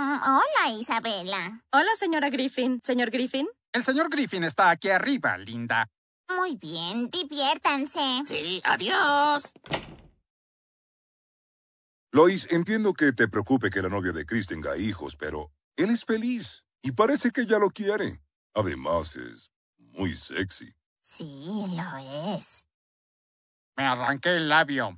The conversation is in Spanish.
Ah, hola, Isabela. Hola, señora Griffin. ¿Señor Griffin? El señor Griffin está aquí arriba, linda. Muy bien, diviértanse. Sí, adiós. Lois, entiendo que te preocupe que la novia de Chris tenga hijos, pero él es feliz y parece que ya lo quiere. Además, es muy sexy. Sí, lo es. Me arranqué el labio.